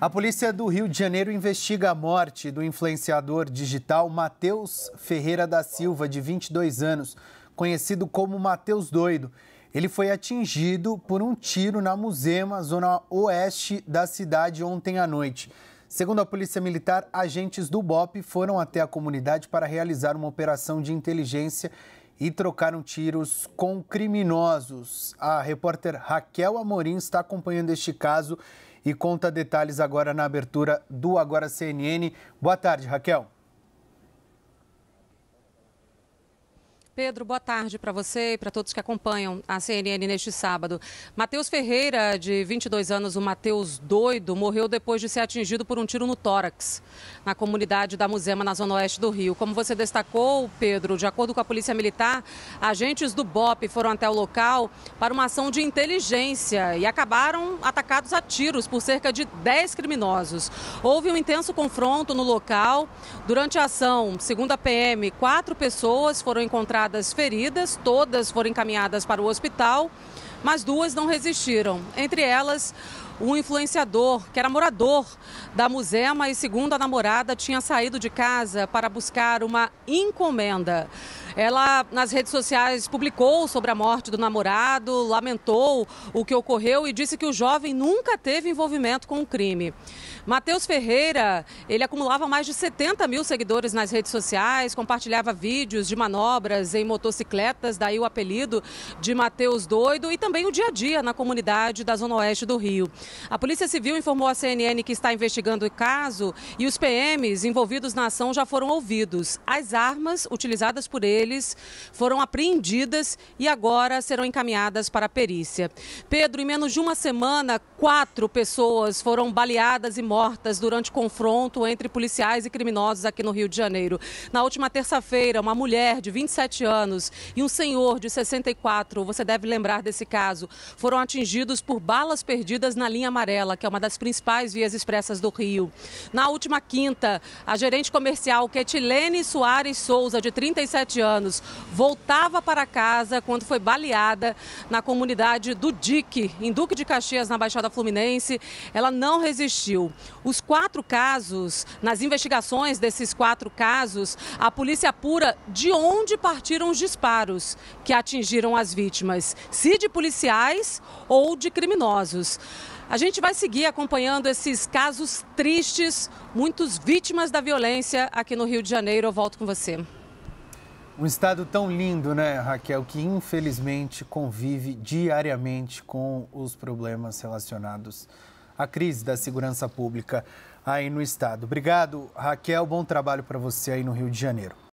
A polícia do Rio de Janeiro investiga a morte do influenciador digital Matheus Ferreira da Silva, de 22 anos, conhecido como Matheus Doido. Ele foi atingido por um tiro na Muzema, zona oeste da cidade, ontem à noite. Segundo a Polícia Militar, agentes do BOP foram até a comunidade para realizar uma operação de inteligência e trocaram tiros com criminosos. A repórter Raquel Amorim está acompanhando este caso e conta detalhes agora na abertura do Agora CNN. Boa tarde, Raquel. Pedro, boa tarde para você e para todos que acompanham a CNN neste sábado. Matheus Ferreira, de 22 anos, o Matheus Doido, morreu depois de ser atingido por um tiro no tórax, na comunidade da Musema, na zona oeste do Rio. Como você destacou, Pedro, de acordo com a Polícia Militar, agentes do BOP foram até o local para uma ação de inteligência e acabaram atacados a tiros por cerca de 10 criminosos. Houve um intenso confronto no local. Durante a ação, segundo a PM, quatro pessoas foram encontradas feridas, todas foram encaminhadas para o hospital, mas duas não resistiram. Entre elas, um influenciador que era morador da Musema e, segundo a namorada, tinha saído de casa para buscar uma encomenda. Ela, nas redes sociais, publicou sobre a morte do namorado, lamentou o que ocorreu e disse que o jovem nunca teve envolvimento com o crime. Matheus Ferreira, ele acumulava mais de 70 mil seguidores nas redes sociais, compartilhava vídeos de manobras em motocicletas, daí o apelido de Matheus Doido, e também o dia a dia na comunidade da Zona Oeste do Rio. A Polícia Civil informou à CNN que está investigando o caso e os PMs envolvidos na ação já foram ouvidos. As armas utilizadas por ele deles foram apreendidas e agora serão encaminhadas para a perícia. Pedro, em menos de uma semana, quatro pessoas foram baleadas e mortas durante confronto entre policiais e criminosos aqui no Rio de Janeiro. Na última terça-feira, uma mulher de 27 anos e um senhor de 64, você deve lembrar desse caso, foram atingidos por balas perdidas na linha amarela, que é uma das principais vias expressas do Rio. Na última quinta, a gerente comercial Ketilene Soares Souza, de 37 anos, anos, voltava para casa quando foi baleada na comunidade do Dique, em Duque de Caxias, na Baixada Fluminense. Ela não resistiu. Os quatro casos, nas investigações desses quatro casos, a polícia apura de onde partiram os disparos que atingiram as vítimas, se de policiais ou de criminosos. A gente vai seguir acompanhando esses casos tristes, muitos vítimas da violência aqui no Rio de Janeiro. Eu volto com você. Um estado tão lindo, né, Raquel, que infelizmente convive diariamente com os problemas relacionados à crise da segurança pública aí no estado. Obrigado, Raquel. Bom trabalho para você aí no Rio de Janeiro.